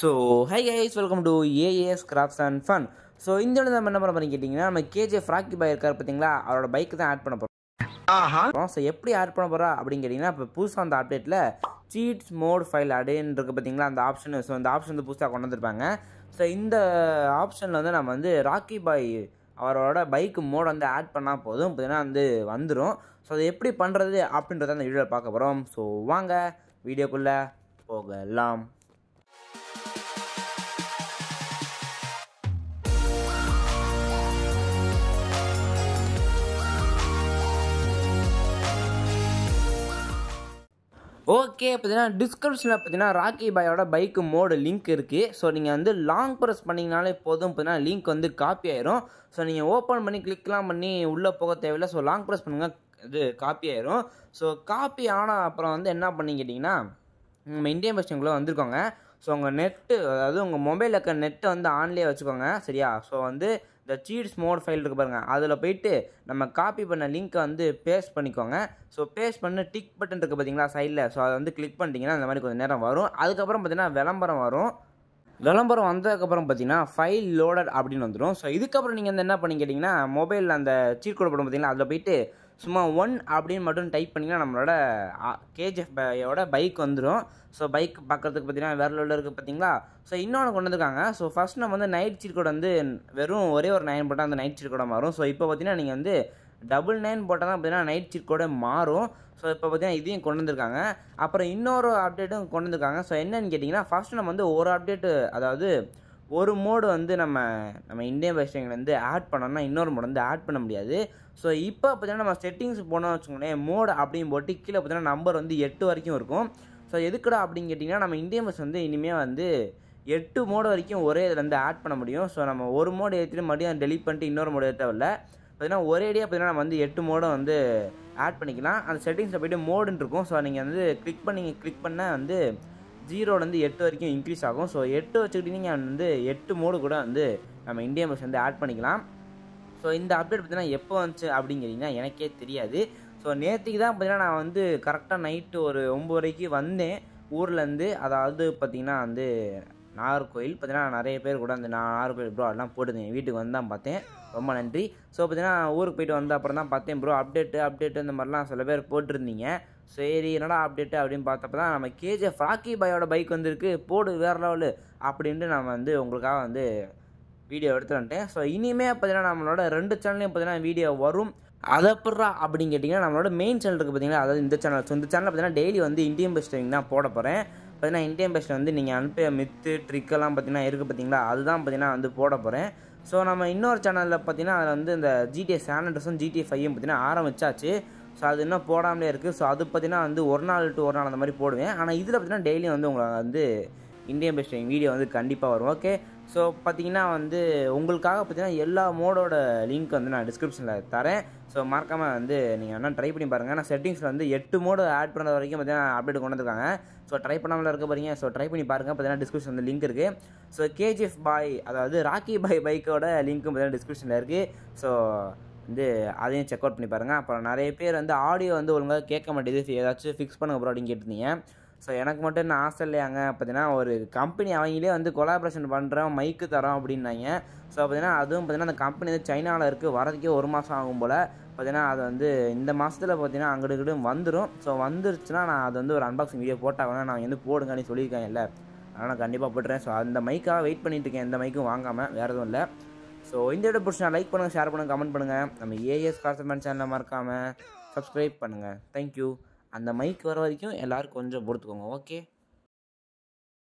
so hi guys welcome to A A S crafts and fun so இந்த நம்ம என்ன பண்ண போகிறோம் கேட்டிங்கன்னா நம்ம கேஜே ஃப்ராக்கி பாய் இருக்கார் பார்த்தீங்களா அவரோட பைக் தான் ஆட் பண்ண போகிறோம் ஸோ எப்படி ஆட் பண்ண போகிறா அப்படின்னு கேட்டிங்கன்னா இப்போ புதுசாக அந்த அப்டேட்டில் சீட்ஸ் மோட் ஃபைல் அப்படின்னு இருக்குது பார்த்தீங்களா அந்த ஆப்ஷன் ஸோ அந்த ஆப்ஷன் வந்து புதுசாக கொண்டு வந்திருப்பாங்க ஸோ இந்த ஆப்ஷனில் வந்து நம்ம வந்து ராக்கி பாய் அவரோட பைக்கு மோட் வந்து ஆட் பண்ணால் போதும் பார்த்தீங்கன்னா வந்து வந்துடும் ஸோ அதை எப்படி பண்ணுறது அப்படின்றத அந்த வீடியோவில் பார்க்க போகிறோம் ஸோ வாங்க வீடியோக்குள்ளே போகலாம் ஓகே பார்த்தீங்கன்னா டிஸ்கிரிப்ஷனில் பார்த்தீங்கன்னா ராக்கி பாயோட பைக்கு மோடு லிங்க் இருக்குது ஸோ நீங்கள் வந்து லாங் ப்ரெஸ் பண்ணிங்கனாலே போதும் பார்த்தீங்கன்னா லிங்க் வந்து காப்பி ஆயிரும் ஸோ நீங்கள் ஓப்பன் பண்ணி கிளிக்லாம் பண்ணி உள்ளே போக தேவையில்லை ஸோ லாங் ப்ரெஸ் பண்ணுங்கள் இது காப்பி ஆயிரும் ஸோ காப்பி ஆன அப்புறம் வந்து என்ன பண்ணி கேட்டிங்கன்னா நம்ம இந்தியன் பஸ்டிங்குள்ளே வந்திருக்கோங்க ஸோ உங்கள் நெட்டு அதாவது உங்கள் மொபைலில் இருக்க நெட்டை வந்து ஆன்லேயே வச்சுக்கோங்க சரியா ஸோ வந்து இந்த சீட்ஸ் மோட் ஃபைல் இருக்குது பாருங்கள் அதில் போயிட்டு நம்ம காப்பி பண்ண லிங்க்கை வந்து பேஸ்ட் பண்ணிக்கோங்க ஸோ பேஸ்ட் பண்ண டிக் பட்டன் இருக்குது பார்த்தீங்களா சைடில் ஸோ அதை வந்து கிளிக் பண்ணிட்டீங்கன்னா அந்த மாதிரி கொஞ்சம் நேரம் வரும் அதுக்கப்புறம் பார்த்தீங்கன்னா விளம்பரம் வரும் விளம்பரம் வந்ததுக்கப்புறம் பார்த்தீங்கன்னா ஃபைல் லோடட் அப்படின்னு வந்துடும் ஸோ இதுக்கப்புறம் நீங்கள் வந்து என்ன பண்ணி கேட்டிங்கன்னா மொபைலில் அந்த சீட் கோடு படம் பார்த்தீங்கன்னா அதில் போயிட்டு சும்மா ஒன் அப்படின்னு மட்டும் டைப் பண்ணிங்கன்னா நம்மளோட கேஜிஎஃப் பையோட பைக் வந்துடும் ஸோ பைக் பார்க்குறதுக்கு பார்த்தீங்கன்னா வேறு உள்ள இருக்குது பார்த்தீங்களா ஸோ இன்னொன்று கொண்டு வந்திருக்காங்க ஸோ ஃபஸ்ட் நம்ம வந்து நைட் சீட் வந்து வெறும் ஒரே ஒரு நைன் போட்டால் அந்த நைட் சீட் மாறும் ஸோ இப்போ பார்த்தீங்கன்னா நீங்கள் வந்து டபுள் நைன் போட்டால் தான் பார்த்தீங்கன்னா நைட் சீட் மாறும் ஸோ இப்போ பார்த்தீங்கன்னா இதையும் கொண்டு வந்திருக்காங்க அப்புறம் இன்னொரு அப்டேட்டும் கொண்டு வந்திருக்காங்க ஸோ என்னன்னு கேட்டிங்கன்னா ஃபஸ்ட்டு நம்ம வந்து ஒரு அப்டேட்டு அதாவது ஒரு மோடு வந்து நம்ம நம்ம இந்தியன் வந்து ஆட் பண்ணோம்னா இன்னொரு மோடு வந்து ஆட் பண்ண முடியாது ஸோ இப்போ பார்த்தீங்கன்னா நம்ம செட்டிங்ஸ் போனோம்னு வச்சுக்கோங்களேன் மோடு அப்படின்னு போட்டு கீழே பார்த்தீங்கன்னா நம்பர் வந்து எட்டு வரைக்கும் இருக்கும் ஸோ எதுக்குடா அப்படின்னு கேட்டிங்கன்னா நம்ம இந்தியன் பஸ் வந்து இனிமேல் வந்து எட்டு மோடு வரைக்கும் ஒரே இதில் வந்து ஆட் பண்ண முடியும் ஸோ நம்ம ஒரு மோடு ஏற்றிட்டு மறுபடியும் டெலிட் பண்ணிட்டு இன்னொரு மோடு வரல பார்த்தீங்கன்னா ஒரே அடியாக பார்த்தீங்கன்னா நம்ம வந்து எட்டு மோடை வந்து ஆட் பண்ணிக்கலாம் அந்த செட்டிங்ஸில் போய்ட்டு மோடுன்னு இருக்கும் ஸோ நீங்கள் வந்து கிளிக் பண்ணி கிளிக் பண்ணால் வந்து ஜீரோலேருந்து எட்டு வரைக்கும் இன்க்ரீஸ் ஆகும் ஸோ எட்டு வச்சுக்கிட்டு நீங்கள் வந்து எட்டு மோடு கூட வந்து நம்ம இந்தியன் பஸ் வந்து ஆட் பண்ணிக்கலாம் ஸோ இந்த அப்டேட் பார்த்தீங்கன்னா எப்போ வந்துச்சு அப்படிங்கிறீங்கன்னா எனக்கே தெரியாது ஸோ நேற்றுக்கு தான் பார்த்தீங்கன்னா நான் வந்து கரெக்டாக நைட்டு ஒரு ஒம்பது வரைக்கும் வந்தேன் ஊர்லேருந்து அதாவது பார்த்திங்கன்னா வந்து நாகர்கோயில் பார்த்தீங்கன்னா நிறைய பேர் கூட அந்த நான் நாகர்கோயில் ப்ரோ அதெல்லாம் போட்டுருந்தேன் வீட்டுக்கு வந்து தான் பார்த்தேன் ரொம்ப நன்றி ஸோ பார்த்தீங்கன்னா ஊருக்கு போயிட்டு வந்த அப்புறம் தான் பார்த்தேன் ப்ரோ அப்டேட்டு அப்டேட்டு இந்த மாதிரிலாம் சில பேர் போட்டிருந்தீங்க சரி என்னடா அப்டேட்டு அப்படின்னு பார்த்தப்ப தான் நம்ம கேஜே ஃபாக்கி பாயோட பைக் வந்துருக்கு போடு வேறு லெவலு அப்படின்ட்டு நான் வந்து உங்களுக்காக வந்து வீடியோ எடுத்து வந்துட்டேன் ஸோ இனிமே பார்த்தீங்கன்னா நம்மளோட ரெண்டு சேனல்லையும் பார்த்தீங்கன்னா வீடியோ வரும் அதை எப்படா அப்படின்னு கேட்டிங்கன்னா நம்மளோட மெயின் சேனல் இருக்குது பார்த்தீங்கன்னா அதாவது இந்த சேனல் ஸோ இந்த சேனலில் பார்த்தீங்கன்னா டெய்லி வந்து இந்தியன் பெஸ்ட் தான் போட போகிறேன் பார்த்தீங்கன்னா இந்தியன் பேஸில் வந்து நீங்கள் அனுப்பிய மித்து ட்ரிக்கெல்லாம் பார்த்தீங்கன்னா இருக்குது பார்த்தீங்களா அதுதான் பார்த்தீங்கன்னா வந்து போட போகிறேன் ஸோ நம்ம இன்னொரு சேனலில் பார்த்தீங்கன்னா அதில் வந்து இந்த ஜிடிஏ சேனட்ரஸும் ஜிடிஏ ஃபைவும் பார்த்தீங்கன்னா ஆரம்பிச்சாச்சு ஸோ அது இன்னும் போடாமலே இருக்குது ஸோ அது பார்த்தீங்கன்னா வந்து ஒரு நாள் டு ஒரு நாள் அந்த மாதிரி போடுவேன் ஆனால் இதில் பார்த்தீங்கன்னா டெய்லியும் வந்து உங்களை வந்து இந்தியன் பேஸ்ட் வீடியோ வந்து கண்டிப்பாக வரும் ஓகே ஸோ பார்த்தீங்கன்னா வந்து உங்களுக்காக பார்த்தீங்கன்னா எல்லா மோடோட லிங்க் வந்து நான் டிஸ்கிரிப்ஷனில் தரேன் ஸோ மறக்காமல் வந்து நீங்கள் வேணால் ட்ரை பண்ணி பாருங்கள் நான் செட்டிங்ஸில் வந்து எட்டு மோடு ஆட் பண்ணுற வரைக்கும் பார்த்தீங்கன்னா அப்டேட் கொண்டு வந்துருக்காங்க ஸோ ட்ரை பண்ணாமல் இருக்க பாருங்க ஸோ ட்ரை பண்ணி பாருங்கள் பார்த்தீங்கன்னா டிஸ்கிரிப்ஷன் வந்து லிங்க் இருக்குது ஸோ கேஜிஎஃப் பாய் அதாவது ராக்கி பாய் பைக்கோட லிங்க்கும் பார்த்தீங்கன்னா டிஸ்கிரிப்ஷனில் இருக்குது ஸோ வந்து அதையும் செக் அவுட் பண்ணி பாருங்கள் அப்புறம் நிறைய பேர் வந்து ஆடியோ வந்து ஒழுங்காக கேட்க மாட்டேது ஏதாச்சும் ஃபிக்ஸ் பண்ணுங்க அப்புறம் அப்படின்னு கேட்டிருந்தீங்க ஸோ எனக்கு மட்டும் என்ன ஆசை இல்லையாங்க பார்த்தீங்கன்னா ஒரு கம்பெனி அவங்களே வந்து கொலாபரேஷன் பண்ணுறோம் மைக்கு தரோம் அப்படின்னாங்க ஸோ பார்த்தீங்கன்னா அதுவும் பார்த்தீங்கன்னா அந்த கம்பெனி வந்து சைனாவில் இருக்குது வரதுக்கே ஒரு மாதம் ஆகும் போல் பார்த்தீங்கன்னா அது வந்து இந்த மாதத்தில் பார்த்தீங்கன்னா அங்கிட்டு வந்துடும் ஸோ வந்துருச்சுன்னா நான் அது வந்து ஒரு அன்பாக்சிங் வீடியோ போட்டாங்கன்னா நான் வந்து போடுங்கன்னு சொல்லியிருக்கேன் இல்லை அதனால் கண்டிப்பாக போட்டுறேன் ஸோ அந்த மைக்காக வெயிட் பண்ணிகிட்டு இருக்கேன் எந்த மைக்கும் வாங்காமல் வேறு எதுவும் இல்லை ஸோ இந்த வீடியோ பிடிச்சா லைக் பண்ணுங்கள் ஷேர் பண்ணுங்கள் கமெண்ட் பண்ணுங்கள் நம்ம ஏஎஸ் கார்சமன் சேனலில் மறக்காமல் சப்ஸ்கிரைப் பண்ணுங்கள் தேங்க்யூ அந்த மைக் வர வரைக்கும் எல்லோரும் கொஞ்சம் பொறுத்துக்கோங்க ஓகே